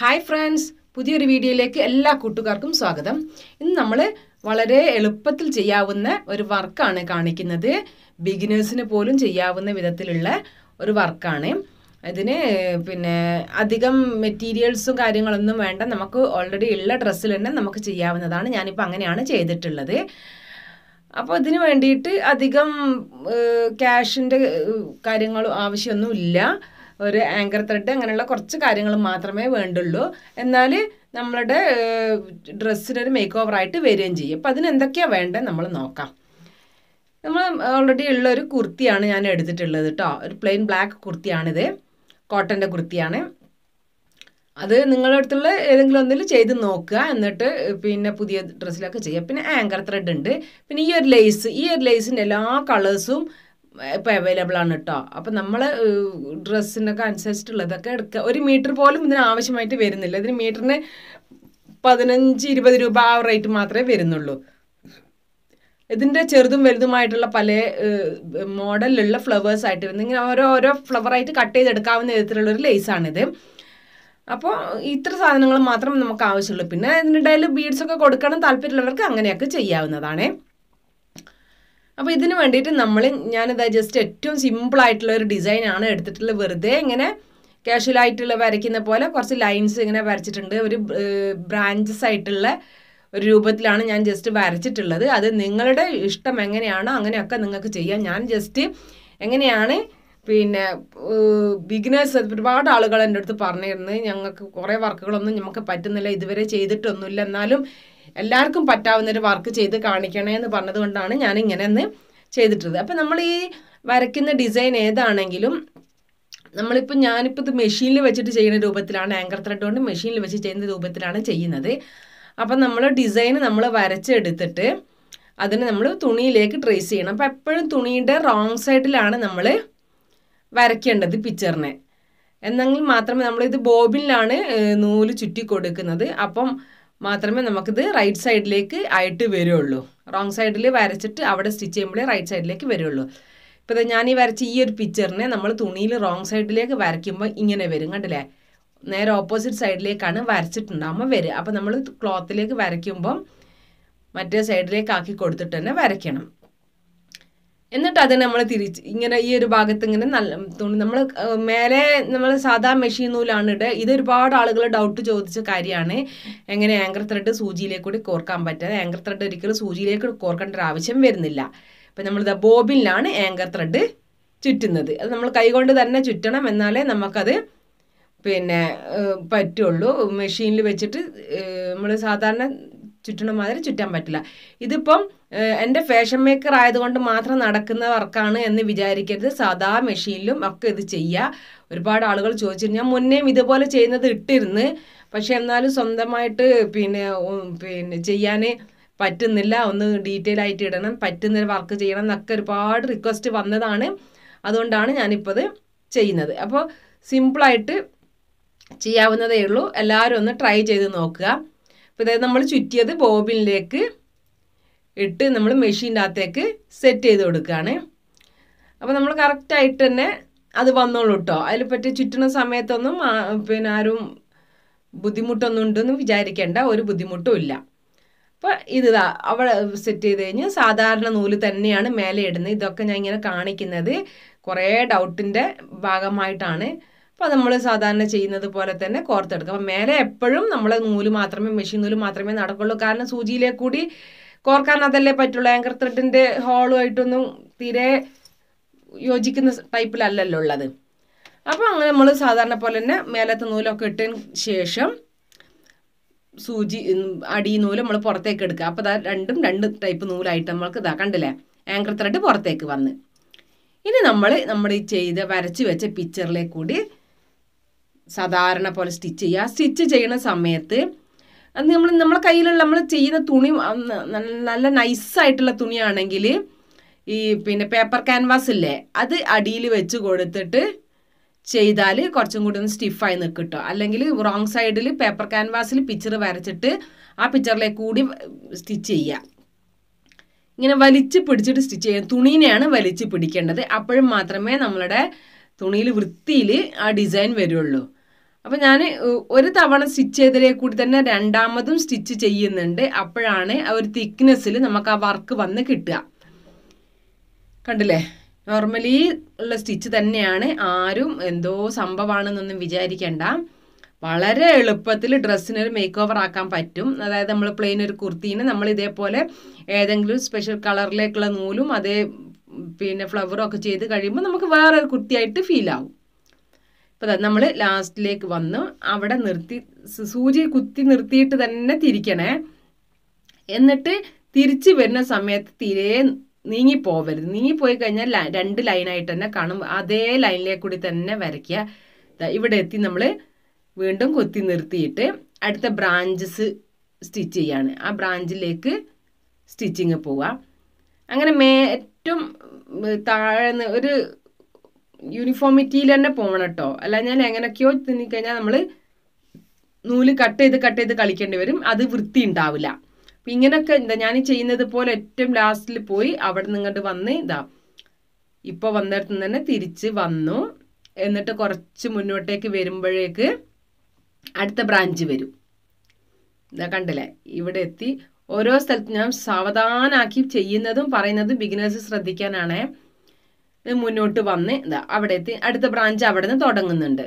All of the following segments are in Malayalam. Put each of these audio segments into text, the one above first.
ഹായ് ഫ്രണ്ട്സ് പുതിയൊരു വീഡിയോയിലേക്ക് എല്ലാ കൂട്ടുകാർക്കും സ്വാഗതം ഇന്ന് നമ്മൾ വളരെ എളുപ്പത്തിൽ ചെയ്യാവുന്ന ഒരു വർക്കാണ് കാണിക്കുന്നത് ബിഗിനേഴ്സിന് പോലും ചെയ്യാവുന്ന വിധത്തിലുള്ള ഒരു വർക്കാണ് ഇതിന് പിന്നെ അധികം മെറ്റീരിയൽസും കാര്യങ്ങളൊന്നും വേണ്ട നമുക്ക് ഓൾറെഡി ഉള്ള ഡ്രസ്സിൽ തന്നെ നമുക്ക് ചെയ്യാവുന്നതാണ് ഞാനിപ്പോൾ അങ്ങനെയാണ് ചെയ്തിട്ടുള്ളത് അപ്പോൾ ഇതിന് വേണ്ടിയിട്ട് അധികം ക്യാഷിൻ്റെ കാര്യങ്ങളും ആവശ്യമൊന്നുമില്ല ഒരു ആങ്കർ ത്രെഡ് അങ്ങനെയുള്ള കുറച്ച് കാര്യങ്ങൾ മാത്രമേ വേണ്ടുള്ളൂ എന്നാൽ നമ്മളുടെ ഡ്രസ്സിനൊരു മേക്ക് ഓവറായിട്ട് വരികയും ചെയ്യും അപ്പം അതിന് എന്തൊക്കെയാണ് വേണ്ടത് നമ്മൾ നോക്കാം നമ്മൾ ഓൾറെഡി ഉള്ള ഒരു കുർത്തിയാണ് ഞാൻ എടുത്തിട്ടുള്ളത് കേട്ടോ ഒരു പ്ലെയിൻ ബ്ലാക്ക് കുർത്തിയാണിത് കോട്ടൻ്റെ കുർത്തിയാണ് അത് നിങ്ങളുടെ അടുത്തുള്ള ഏതെങ്കിലും ഒന്നിൽ ചെയ്ത് നോക്കുക എന്നിട്ട് പിന്നെ പുതിയ ഡ്രസ്സിലൊക്കെ ചെയ്യുക പിന്നെ ആങ്കർ ത്രെഡ് ഉണ്ട് പിന്നെ ഈ ഒരു ലേസ് ഈ ഒരു ലേസിൻ്റെ എല്ലാ കളേഴ്സും ഇപ്പം അവൈലബിൾ ആണ് കേട്ടോ അപ്പം നമ്മൾ ഡ്രസ്സിനൊക്കെ ഇതൊക്കെ എടുക്കുക ഒരു മീറ്റർ പോലും ഇതിന് ആവശ്യമായിട്ട് വരുന്നില്ല ഇതിന് മീറ്ററിന് പതിനഞ്ച് ഇരുപത് രൂപ ആ റേറ്റ് മാത്രമേ വരുന്നുള്ളൂ ഇതിൻ്റെ ചെറുതും വലുതുമായിട്ടുള്ള പല മോഡലിലുള്ള ഫ്ലവേഴ്സ് ആയിട്ട് വരുന്നത് ഇങ്ങനെ ഓരോ ഓരോ ഫ്ലവറായിട്ട് കട്ട് ചെയ്തെടുക്കാവുന്ന വിധത്തിലുള്ള ഒരു ലേസാണിത് അപ്പോൾ ഇത്ര സാധനങ്ങൾ മാത്രം നമുക്ക് ആവശ്യമുള്ളൂ പിന്നെ ഇതിനിടയിൽ ബീഡ്സൊക്കെ കൊടുക്കണം താല്പര്യമുള്ളവർക്ക് അങ്ങനെയൊക്കെ ചെയ്യാവുന്നതാണേ അപ്പോൾ ഇതിന് വേണ്ടിയിട്ട് നമ്മൾ ഞാനിതാ ജസ്റ്റ് ഏറ്റവും സിമ്പിൾ ആയിട്ടുള്ള ഒരു ഡിസൈനാണ് എടുത്തിട്ടുള്ളത് വെറുതെ ഇങ്ങനെ കാഷ്വൽ ആയിട്ടുള്ള വരയ്ക്കുന്ന പോലെ കുറച്ച് ലൈൻസ് ഇങ്ങനെ വരച്ചിട്ടുണ്ട് ഒരു ബ്രാഞ്ചസ് ആയിട്ടുള്ള ഒരു രൂപത്തിലാണ് ഞാൻ ജസ്റ്റ് വരച്ചിട്ടുള്ളത് അത് നിങ്ങളുടെ ഇഷ്ടം എങ്ങനെയാണോ അങ്ങനെയൊക്കെ നിങ്ങൾക്ക് ചെയ്യാം ഞാൻ ജസ്റ്റ് എങ്ങനെയാണ് പിന്നെ ബിഗിനേഴ്സ് ഒരുപാട് ആളുകൾ എൻ്റെ അടുത്ത് പറഞ്ഞിരുന്നത് ഞങ്ങൾക്ക് കുറേ വർക്കുകളൊന്നും നമുക്ക് പറ്റുന്നില്ല ഇതുവരെ ചെയ്തിട്ടൊന്നുമില്ല എന്നാലും എല്ലാവർക്കും പറ്റാവുന്നൊരു വർക്ക് ചെയ്ത് കാണിക്കണേ എന്ന് പറഞ്ഞതുകൊണ്ടാണ് ഞാൻ ഇങ്ങനെ ഒന്ന് ചെയ്തിട്ടുള്ളത് അപ്പം നമ്മൾ ഈ വരയ്ക്കുന്ന ഡിസൈൻ ഏതാണെങ്കിലും നമ്മളിപ്പോൾ ഞാനിപ്പോൾ ഇത് മെഷീനിൽ വെച്ചിട്ട് ചെയ്യുന്ന രൂപത്തിലാണ് ആങ്കർ ത്രെഡ് കൊണ്ട് മെഷീനിൽ വെച്ച് ചെയ്യുന്ന രൂപത്തിലാണ് ചെയ്യുന്നത് അപ്പം നമ്മൾ ഡിസൈൻ നമ്മൾ വരച്ചെടുത്തിട്ട് അതിന് നമ്മൾ തുണിയിലേക്ക് ട്രേസ് ചെയ്യണം അപ്പോൾ എപ്പോഴും തുണിയുടെ റോങ് സൈഡിലാണ് നമ്മൾ വരയ്ക്കേണ്ടത് പിക്ചറിനെ എന്നെങ്കിൽ മാത്രമേ നമ്മളിത് ബോബിനിലാണ് നൂല് ചുറ്റി കൊടുക്കുന്നത് അപ്പം മാത്രമേ നമുക്കിത് റൈറ്റ് സൈഡിലേക്ക് ആയിട്ട് വരുള്ളൂ റോങ് സൈഡിൽ വരച്ചിട്ട് അവിടെ സ്റ്റിച്ച് ചെയ്യുമ്പോഴേ റൈറ്റ് സൈഡിലേക്ക് വരുള്ളൂ ഇപ്പം ഇത് ഞാൻ ഈ വരച്ച ഈ ഒരു പിക്ചറിനെ നമ്മൾ തുണിയിൽ റോങ് സൈഡിലേക്ക് വരയ്ക്കുമ്പോൾ ഇങ്ങനെ വരും കണ്ടില്ലേ നേരെ ഓപ്പോസിറ്റ് സൈഡിലേക്കാണ് വരച്ചിട്ടുണ്ടാകുമ്പോൾ വരും അപ്പോൾ നമ്മൾ ക്ലോത്തിലേക്ക് വരയ്ക്കുമ്പം മറ്റേ സൈഡിലേക്ക് ആക്കി കൊടുത്തിട്ട് തന്നെ വരയ്ക്കണം എന്നിട്ട് അത് നമ്മൾ തിരിച്ച് ഇങ്ങനെ ഈ ഒരു ഭാഗത്ത് ഇങ്ങനെ നല്ല തുണി നമ്മൾ മേലെ നമ്മൾ സാധാ മെഷീൻ നൂലാണ് ഇടുക ഇത് ഒരുപാട് ആളുകൾ ഡൗട്ട് ചോദിച്ച കാര്യമാണ് എങ്ങനെ ആങ്കർ ത്രെഡ് സൂചിയിലേക്ക് കൂടി കോർക്കാൻ പറ്റുക ആങ്കർ ത്രെഡ് ഒരിക്കലും സൂചിയിലേക്ക് കോർക്കേണ്ട ഒരു ആവശ്യം വരുന്നില്ല ഇപ്പം ദ ബോബിനിലാണ് ആങ്കർ ത്രെഡ് ചുറ്റുന്നത് അത് നമ്മൾ കൈകൊണ്ട് തന്നെ ചുറ്റണം എന്നാലേ നമുക്കത് പിന്നെ പറ്റുള്ളൂ മെഷീനിൽ വെച്ചിട്ട് നമ്മൾ സാധാരണ ചുറ്റണ മാതിരി ചുറ്റാൻ പറ്റില്ല ഇതിപ്പം എൻ്റെ ഫാഷൻ മേക്കർ ആയതുകൊണ്ട് മാത്രം നടക്കുന്ന വർക്കാണ് എന്ന് വിചാരിക്കരുത് സാധാ മെഷീനിലും ഒക്കെ ഇത് ചെയ്യുക ഒരുപാട് ആളുകൾ ചോദിച്ചിരുന്നു ഞാൻ മുന്നേയും ഇതുപോലെ ചെയ്യുന്നത് ഇട്ടിരുന്ന് പക്ഷെ എന്നാലും സ്വന്തമായിട്ട് പിന്നെ പിന്നെ ചെയ്യാൻ പറ്റുന്നില്ല ഒന്ന് ഡീറ്റെയിൽ ആയിട്ട് ഇടണം പറ്റുന്ന വർക്ക് ചെയ്യണം എന്നൊക്കെ ഒരുപാട് റിക്വസ്റ്റ് വന്നതാണ് അതുകൊണ്ടാണ് ഞാനിപ്പോൾ ഇത് ചെയ്യുന്നത് അപ്പോൾ സിമ്പിളായിട്ട് ചെയ്യാവുന്നതേ ഉള്ളൂ എല്ലാവരും ഒന്ന് ട്രൈ ചെയ്ത് നോക്കുക അപ്പോൾ ഇതായത് നമ്മൾ ചുറ്റിയത് ബോബിനിലേക്ക് ഇട്ട് നമ്മൾ മെഷീൻ്റെ അകത്തേക്ക് സെറ്റ് ചെയ്ത് കൊടുക്കുകയാണ് അപ്പോൾ നമ്മൾ കറക്റ്റായിട്ട് തന്നെ അത് വന്നോളൂ കേട്ടോ അതിൽ പറ്റി ചുറ്റുന്ന സമയത്തൊന്നും പിന്നെ ആരും ബുദ്ധിമുട്ടൊന്നും ഉണ്ടെന്ന് വിചാരിക്കേണ്ട ഒരു ബുദ്ധിമുട്ടും ഇല്ല അപ്പോൾ ഇത് അവിടെ സെറ്റ് ചെയ്ത് കഴിഞ്ഞ് സാധാരണ നൂല് തന്നെയാണ് മേലെ ഇടുന്നത് ഇതൊക്കെ ഞാൻ ഇങ്ങനെ കാണിക്കുന്നത് കുറേ ഡൗട്ടിൻ്റെ ഭാഗമായിട്ടാണ് അപ്പോൾ നമ്മൾ സാധാരണ ചെയ്യുന്നത് പോലെ തന്നെ കോർത്തെടുക്കുക അപ്പോൾ മേലെ എപ്പോഴും നമ്മൾ നൂല് മാത്രമേ മെഷീൻ നൂല് മാത്രമേ നടക്കുള്ളൂ കാരണം സൂചിയിലെ കൂടി കോർക്കാൻ അതല്ലേ പറ്റുള്ളൂ ആങ്കർ ത്രെഡിൻ്റെ ഹോളുമായിട്ടൊന്നും തീരെ യോജിക്കുന്ന ടൈപ്പിലല്ലല്ലോ ഉള്ളത് അപ്പോൾ അങ്ങനെ നമ്മൾ സാധാരണ പോലെ തന്നെ മേലത്തെ നൂലൊക്കെ ഇട്ടതിന് ശേഷം സൂചി അടി നൂല് നമ്മൾ പുറത്തേക്ക് എടുക്കുക അപ്പോൾ അതാ രണ്ടും രണ്ട് ടൈപ്പ് നൂലായിട്ട് നമ്മൾക്ക് ഇതാ കണ്ടില്ലേ ആങ്കർ ത്രെഡ് പുറത്തേക്ക് വന്ന് ഇനി നമ്മൾ നമ്മൾ ഈ ചെയ്ത വരച്ച് വെച്ച പിക്ചറിലേക്ക് കൂടി സാധാരണ പോലെ സ്റ്റിച്ച് ചെയ്യുക സ്റ്റിച്ച് ചെയ്യുന്ന സമയത്ത് അത് നമ്മൾ നമ്മുടെ കയ്യിലുള്ള നമ്മൾ ചെയ്യുന്ന തുണി നല്ല നൈസായിട്ടുള്ള തുണിയാണെങ്കിൽ ഈ പിന്നെ പേപ്പർ ക്യാൻവാസ് ഇല്ലേ അത് അടിയിൽ വെച്ച് കൊടുത്തിട്ട് ചെയ്താൽ കുറച്ചും കൂടി ഒന്ന് സ്റ്റിഫായി നിൽക്കും കേട്ടോ അല്ലെങ്കിൽ റോങ് സൈഡിൽ പേപ്പർ ക്യാൻവാസിൽ പിക്ചർ വരച്ചിട്ട് ആ പിക്ചറിലേക്ക് കൂടി സ്റ്റിച്ച് ചെയ്യുക ഇങ്ങനെ വലിച്ചു പിടിച്ചിട്ട് സ്റ്റിച്ച് ചെയ്യാം തുണീനെയാണ് വലിച്ചു പിടിക്കേണ്ടത് അപ്പോഴും മാത്രമേ നമ്മളുടെ തുണിയിൽ വൃത്തിയിൽ ആ ഡിസൈൻ വരുള്ളൂ അപ്പം ഞാൻ ഒരു തവണ സ്റ്റിച്ച് ചെയ്തതിലെ കൂടി തന്നെ രണ്ടാമതും സ്റ്റിച്ച് ചെയ്യുന്നുണ്ട് അപ്പോഴാണ് ആ ഒരു തിക്നെസ്സിൽ നമുക്ക് ആ വർക്ക് വന്ന് കിട്ടുക കണ്ടില്ലേ നോർമലി ഉള്ള സ്റ്റിച്ച് തന്നെയാണ് ആരും എന്തോ സംഭവമാണെന്നൊന്നും വിചാരിക്കേണ്ട വളരെ എളുപ്പത്തിൽ ഡ്രസ്സിനൊരു മേക്ക് ഓവർ ആക്കാൻ പറ്റും അതായത് നമ്മൾ പ്ലെയിൻ ഒരു കുർത്തീനെ നമ്മൾ ഇതേപോലെ ഏതെങ്കിലും സ്പെഷ്യൽ കളറിലേക്കുള്ള നൂലും അതേ പിന്നെ ഫ്ലവറും ഒക്കെ ചെയ്ത് കഴിയുമ്പോൾ നമുക്ക് വേറൊരു ഒരു കുർത്തിയായിട്ട് ഫീൽ ആവും അപ്പോൾ നമ്മൾ ലാസ്റ്റിലേക്ക് വന്ന് അവിടെ നിർത്തി സൂചി കുത്തി നിർത്തിയിട്ട് തന്നെ തിരിക്കണേ എന്നിട്ട് തിരിച്ചു വരുന്ന സമയത്ത് തീരെ നീങ്ങിപ്പോവരുത് നീങ്ങിപ്പോയി കഴിഞ്ഞാൽ രണ്ട് ലൈനായിട്ട് തന്നെ കാണും അതേ ലൈനിലേക്ക് കൂടി തന്നെ വരയ്ക്കുക ഇവിടെ എത്തി നമ്മൾ വീണ്ടും കുത്തി നിർത്തിയിട്ട് അടുത്ത ബ്രാഞ്ചസ് സ്റ്റിച്ച് ചെയ്യാണ് ആ ബ്രാഞ്ചിലേക്ക് സ്റ്റിച്ചിങ് പോവുക അങ്ങനെ മേ ഏറ്റവും താഴ്ന്ന് ഒരു യൂണിഫോമിറ്റിയിൽ തന്നെ പോകണം കേട്ടോ ഞാൻ എങ്ങനെയൊക്കെയോ തിന്നിക്കഴിഞ്ഞാൽ നമ്മൾ നൂല് കട്ട് ചെയ്ത് കട്ട് ചെയ്ത് കളിക്കേണ്ടി വരും അത് വൃത്തി ഉണ്ടാവില്ല അപ്പം ഇങ്ങനെയൊക്കെ എന്താ ഞാൻ ചെയ്യുന്നത് പോലെ ഏറ്റവും ലാസ്റ്റിൽ പോയി അവിടെ നിങ്ങോട്ട് വന്ന് ഇതാ ഇപ്പോൾ വന്നിടത്ത് തന്നെ തിരിച്ച് വന്നു എന്നിട്ട് കുറച്ച് മുന്നോട്ടേക്ക് വരുമ്പോഴേക്ക് അടുത്ത ബ്രാഞ്ച് വരും ഇതാ കണ്ടില്ലേ ഇവിടെ എത്തി ഓരോ സ്ഥലത്തും ഞാൻ സാവധാനാക്കി ചെയ്യുന്നതും പറയുന്നതും ബിഗിനേഴ്സ് ശ്രദ്ധിക്കാനാണേ ഇത് മുന്നോട്ട് വന്ന് ഇതാ അവിടെ എത്തി അടുത്ത ബ്രാഞ്ച് അവിടെ നിന്ന് തുടങ്ങുന്നുണ്ട്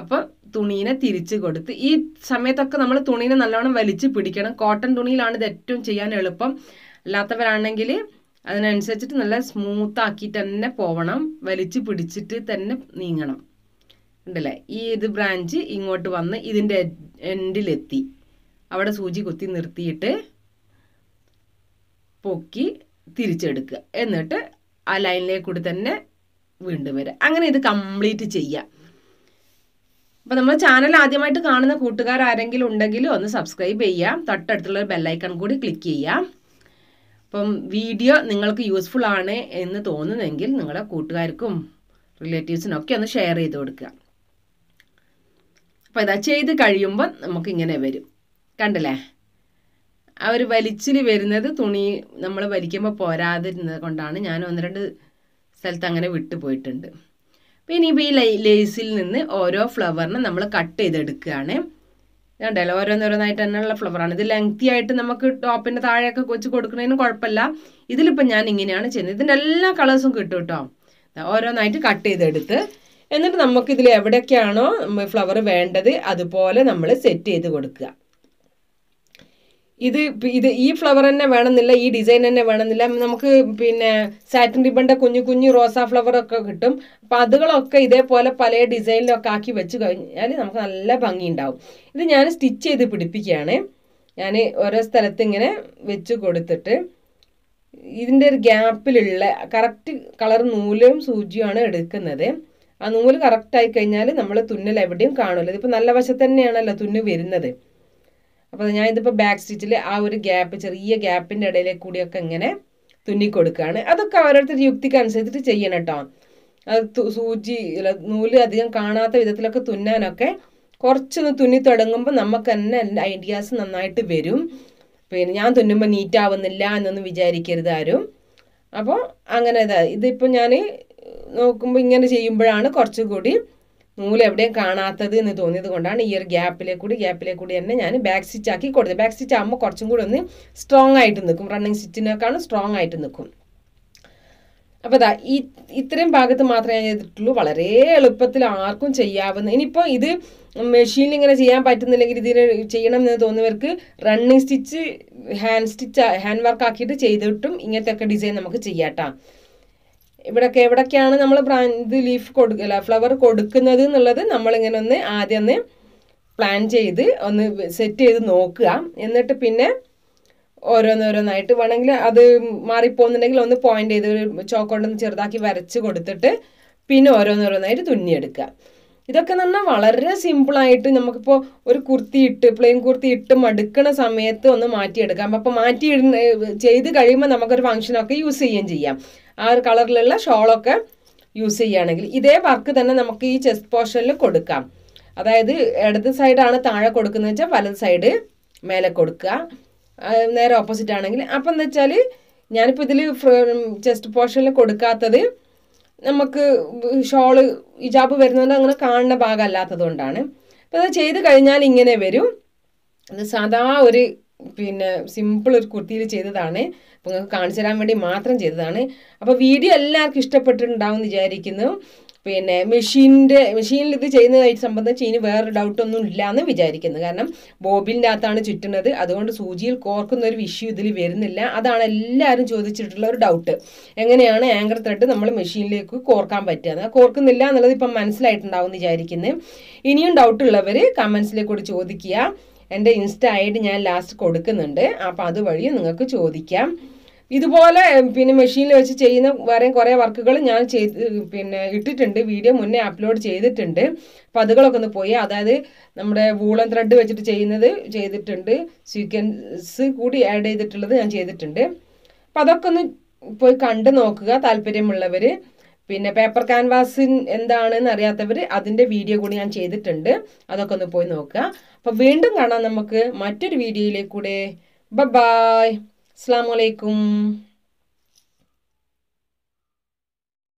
അപ്പോൾ തുണീനെ തിരിച്ച് കൊടുത്ത് ഈ സമയത്തൊക്കെ നമ്മൾ തുണീനെ നല്ലോണം വലിച്ചു പിടിക്കണം കോട്ടൺ തുണിയിലാണ് ഇത് ഏറ്റവും ചെയ്യാൻ എളുപ്പം അല്ലാത്തവരാണെങ്കിൽ അതിനനുസരിച്ചിട്ട് നല്ല സ്മൂത്ത് ആക്കിയിട്ട് തന്നെ പോവണം വലിച്ചു പിടിച്ചിട്ട് തന്നെ നീങ്ങണം ഉണ്ടല്ലേ ഈ ഇത് ബ്രാഞ്ച് ഇങ്ങോട്ട് വന്ന് ഇതിൻ്റെ എൻഡിലെത്തി അവിടെ സൂചി കുത്തി നിർത്തിയിട്ട് പൊക്കി തിരിച്ചെടുക്കുക എന്നിട്ട് ആ ലൈനിലേക്ക് കൂടി തന്നെ വീണ്ടും വരിക അങ്ങനെ ഇത് കംപ്ലീറ്റ് ചെയ്യുക അപ്പോൾ നമ്മൾ ചാനൽ ആദ്യമായിട്ട് കാണുന്ന കൂട്ടുകാർ ആരെങ്കിലും ഉണ്ടെങ്കിൽ ഒന്ന് സബ്സ്ക്രൈബ് ചെയ്യാം തൊട്ടടുത്തുള്ള ഒരു ബെല്ലൈക്കൺ കൂടി ക്ലിക്ക് ചെയ്യാം അപ്പം വീഡിയോ നിങ്ങൾക്ക് യൂസ്ഫുൾ ആണ് എന്ന് തോന്നുന്നെങ്കിൽ നിങ്ങളുടെ കൂട്ടുകാർക്കും റിലേറ്റീവ്സിനും ഒക്കെ ഒന്ന് ഷെയർ ചെയ്ത് കൊടുക്കുക അപ്പോൾ ഇതാ ചെയ്ത് കഴിയുമ്പോൾ നമുക്കിങ്ങനെ വരും കണ്ടില്ലേ ആ ഒരു വലിച്ചിൽ വരുന്നത് തുണി നമ്മൾ വലിക്കുമ്പോൾ പോരാതിരുന്നത് കൊണ്ടാണ് ഞാൻ ഒന്ന് രണ്ട് സ്ഥലത്ത് അങ്ങനെ വിട്ടു പോയിട്ടുണ്ട് അപ്പോൾ ഇനിയിപ്പോൾ ഈ ലേസിൽ നിന്ന് ഓരോ ഫ്ലവറിനെ നമ്മൾ കട്ട് ചെയ്തെടുക്കുകയാണ് കണ്ടല്ലോ ഓരോന്നോരോന്നായിട്ട് തന്നെയുള്ള ഫ്ലവറാണ് ഇത് ലെങ്തി ആയിട്ട് നമുക്ക് ടോപ്പിൻ്റെ താഴെയൊക്കെ വെച്ച് കൊടുക്കുന്നതിനും കുഴപ്പമില്ല ഇതിലിപ്പോൾ ഞാൻ ഇങ്ങനെയാണ് ചെയ്യുന്നത് ഇതിൻ്റെ എല്ലാ കളേഴ്സും കിട്ടും കേട്ടോ ഓരോന്നായിട്ട് കട്ട് ചെയ്തെടുത്ത് എന്നിട്ട് നമുക്കിതിൽ എവിടെയൊക്കെയാണോ ഫ്ലവർ വേണ്ടത് അതുപോലെ നമ്മൾ സെറ്റ് ചെയ്ത് കൊടുക്കുക ഇത് ഇത് ഈ ഫ്ലവർ തന്നെ വേണമെന്നില്ല ഈ ഡിസൈൻ തന്നെ വേണമെന്നില്ല നമുക്ക് പിന്നെ സാറ്റിൻ റിബണിൻ്റെ കുഞ്ഞു കുഞ്ഞു റോസാ ഫ്ലവർ ഒക്കെ കിട്ടും അപ്പം അതുകളൊക്കെ ഇതേപോലെ പല ഡിസൈനിലൊക്കെ ആക്കി വെച്ച് കഴിഞ്ഞാൽ നമുക്ക് നല്ല ഭംഗി ഉണ്ടാവും ഇത് ഞാൻ സ്റ്റിച്ച് ചെയ്ത് പിടിപ്പിക്കുകയാണ് ഞാൻ ഓരോ സ്ഥലത്ത് ഇങ്ങനെ വെച്ച് കൊടുത്തിട്ട് ഇതിൻ്റെ ഒരു ഗ്യാപ്പിലുള്ള കറക്റ്റ് കളർ നൂലും സൂചിയുമാണ് എടുക്കുന്നത് ആ നൂല് കറക്റ്റായി കഴിഞ്ഞാൽ നമ്മൾ തുന്നൽ എവിടെയും കാണില്ല ഇതിപ്പോൾ നല്ല വശത്ത് തന്നെയാണല്ലോ തുന്നു വരുന്നത് അപ്പോൾ ഞാൻ ബാക്ക് സ്റ്റിച്ചിൽ ആ ഒരു ഗ്യാപ്പ് ചെറിയ ഗ്യാപ്പിൻ്റെ ഇടയിലെ കൂടിയൊക്കെ ഇങ്ങനെ തുന്നിക്കൊടുക്കുകയാണ് അതൊക്കെ ഓരോരുത്തരുടെ യുക്തിക്കനുസരിച്ചിട്ട് ചെയ്യണം കേട്ടോ അത് സൂചി നൂല് അധികം കാണാത്ത വിധത്തിലൊക്കെ തുന്നാനൊക്കെ കുറച്ചൊന്ന് തുന്നി തുടങ്ങുമ്പോൾ നമുക്ക് തന്നെ ഐഡിയാസ് നന്നായിട്ട് വരും പിന്നെ ഞാൻ തുന്നുമ്പോൾ നീറ്റാവുന്നില്ല എന്നൊന്നും വിചാരിക്കരുത് ആരും അപ്പോൾ അങ്ങനെ ഇതാ ഇതിപ്പോൾ ഞാൻ നോക്കുമ്പോൾ ഇങ്ങനെ ചെയ്യുമ്പോഴാണ് കുറച്ചുകൂടി നൂല് എവിടെയും കാണാത്തത് എന്ന് തോന്നിയത് കൊണ്ടാണ് ഈ ഒരു ഗ്യാപ്പിലെ കൂടി ഗ്യാപ്പിലെ കൂടി തന്നെ ഞാൻ ബാക്ക് സ്റ്റിച്ച് ആക്കി കൊടുത്തത് ബാക്ക് സ്റ്റിച്ച് ആകുമ്പോൾ കുറച്ചും കൂടി ഒന്ന് സ്ട്രോങ് ആയിട്ട് നിൽക്കും റണ്ണിങ് സ്റ്റിച്ചിനേക്കാളും സ്ട്രോങ് ആയിട്ട് നിൽക്കും അപ്പോൾ ഇതാ ഈ ഇത്രയും ഭാഗത്ത് മാത്രമേ ഞാൻ ചെയ്തിട്ടുള്ളൂ വളരെ എളുപ്പത്തിൽ ആർക്കും ചെയ്യാവുന്ന ഇനിയിപ്പോൾ ഇത് മെഷീനിൽ ഇങ്ങനെ ചെയ്യാൻ പറ്റുന്നില്ലെങ്കിൽ ഇതിന് ചെയ്യണം എന്ന് തോന്നുന്നവർക്ക് running stitch hand stitch hand work ആക്കിയിട്ട് ചെയ്തിട്ടും ഇങ്ങനത്തെ ഒക്കെ ഡിസൈൻ നമുക്ക് ചെയ്യാം കേട്ടോ ഇവിടൊക്കെ എവിടൊക്കെയാണ് നമ്മൾ ഇത് ലീഫ് കൊടുക്കുക ഫ്ലവർ കൊടുക്കുന്നത് എന്നുള്ളത് നമ്മളിങ്ങനെ ഒന്ന് ആദ്യം ഒന്ന് പ്ലാൻ ചെയ്ത് ഒന്ന് സെറ്റ് ചെയ്ത് നോക്കുക എന്നിട്ട് പിന്നെ ഓരോന്നോരോന്നായിട്ട് വേണമെങ്കിൽ അത് മാറിപ്പോകുന്നുണ്ടെങ്കിൽ ഒന്ന് പോയിന്റ് ചെയ്ത് ചോക്കൊണ്ടൊന്ന് ചെറുതാക്കി വരച്ച് കൊടുത്തിട്ട് പിന്നെ ഓരോന്നോരോന്നായിട്ട് തുന്നിയെടുക്കുക ഇതൊക്കെ എന്ന് പറഞ്ഞാൽ വളരെ സിമ്പിളായിട്ട് നമുക്കിപ്പോൾ ഒരു കുർത്തി ഇട്ട് പ്ലെയിൻ കുർത്തി ഇട്ട് മടുക്കണ സമയത്ത് ഒന്ന് മാറ്റിയെടുക്കാം അപ്പോൾ മാറ്റി ചെയ്ത് കഴിയുമ്പോൾ നമുക്കൊരു ഫംഗ്ഷനൊക്കെ യൂസ് ചെയ്യുകയും ചെയ്യാം ആ ഒരു കളറിലുള്ള ഷോളൊക്കെ യൂസ് ചെയ്യുകയാണെങ്കിൽ ഇതേ വർക്ക് തന്നെ നമുക്ക് ഈ ചെസ്റ്റ് പോർഷനിൽ കൊടുക്കാം അതായത് ഇടത് സൈഡാണ് താഴെ കൊടുക്കുന്നത് വെച്ചാൽ വലത് സൈഡ് മേലെ കൊടുക്കുക നേരെ ഓപ്പോസിറ്റ് ആണെങ്കിൽ അപ്പം എന്താ വെച്ചാൽ ഞാനിപ്പോൾ ഇതിൽ ചെസ്റ്റ് പോർഷനിൽ കൊടുക്കാത്തത് നമുക്ക് ഷോള് ഇജാബ് വരുന്നത് അങ്ങനെ കാണുന്ന ഭാഗമല്ലാത്തത് കൊണ്ടാണ് അപ്പോൾ അത് ചെയ്ത് കഴിഞ്ഞാൽ ഇങ്ങനെ വരും ഇത് സാധാ ഒരു പിന്നെ സിമ്പിൾ ഒരു കുർത്തിയിൽ ചെയ്തതാണ് അപ്പോൾ നിങ്ങൾക്ക് കാണിച്ചു തരാൻ വേണ്ടി മാത്രം ചെയ്തതാണ് അപ്പോൾ വീഡിയോ എല്ലാവർക്കും ഇഷ്ടപ്പെട്ടിട്ടുണ്ടാവും എന്ന് വിചാരിക്കുന്നു പിന്നെ മെഷീനിൻ്റെ മെഷീനിൽ ഇത് ചെയ്യുന്നതായിട്ട് സംബന്ധിച്ച് ഇനി വേറെ ഡൗട്ടൊന്നും ഇല്ല എന്ന് വിചാരിക്കുന്നു കാരണം ബോബിൻ്റെ അകത്താണ് ചുറ്റുന്നത് അതുകൊണ്ട് സൂചിയിൽ കോർക്കുന്ന ഒരു വിഷയം ഇതിൽ വരുന്നില്ല അതാണ് എല്ലാവരും ചോദിച്ചിട്ടുള്ള ഒരു ഡൗട്ട് എങ്ങനെയാണ് ആങ്കർ തട്ട് നമ്മൾ മെഷീനിലേക്ക് കോർക്കാൻ പറ്റുക കോർക്കുന്നില്ല എന്നുള്ളത് ഇപ്പം മനസ്സിലായിട്ടുണ്ടാവും എന്ന് വിചാരിക്കുന്നു ഇനിയും ഡൗട്ട് കമൻസിലേക്കൂടെ കൂടി ചോദിക്കുക എൻ്റെ ഇൻസ്റ്റ ഐ ഡി ഞാൻ ലാസ്റ്റ് കൊടുക്കുന്നുണ്ട് അപ്പോൾ അതുവഴി നിങ്ങൾക്ക് ചോദിക്കാം ഇതുപോലെ പിന്നെ മെഷീനിൽ വെച്ച് ചെയ്യുന്ന വേറെ കുറേ വർക്കുകൾ ഞാൻ ചെയ്ത് പിന്നെ ഇട്ടിട്ടുണ്ട് വീഡിയോ മുന്നേ അപ്ലോഡ് ചെയ്തിട്ടുണ്ട് അപ്പോൾ അതുകളൊക്കെ ഒന്ന് പോയി അതായത് നമ്മുടെ വൂളൻ ത്രെഡ് വെച്ചിട്ട് ചെയ്യുന്നത് ചെയ്തിട്ടുണ്ട് സ്വീക്വൻസ് കൂടി ആഡ് ചെയ്തിട്ടുള്ളത് ഞാൻ ചെയ്തിട്ടുണ്ട് അപ്പം അതൊക്കെ ഒന്ന് പോയി കണ്ടു നോക്കുക താല്പര്യമുള്ളവർ പിന്നെ പേപ്പർ ക്യാൻവാസിൻ എന്താണെന്ന് അറിയാത്തവർ അതിൻ്റെ വീഡിയോ കൂടി ഞാൻ ചെയ്തിട്ടുണ്ട് അതൊക്കെ ഒന്ന് പോയി നോക്കുക അപ്പോൾ വീണ്ടും കാണാം നമുക്ക് മറ്റൊരു വീഡിയോയിലേക്കൂടെ ബബായ് അസ്സാം വലൈക്കും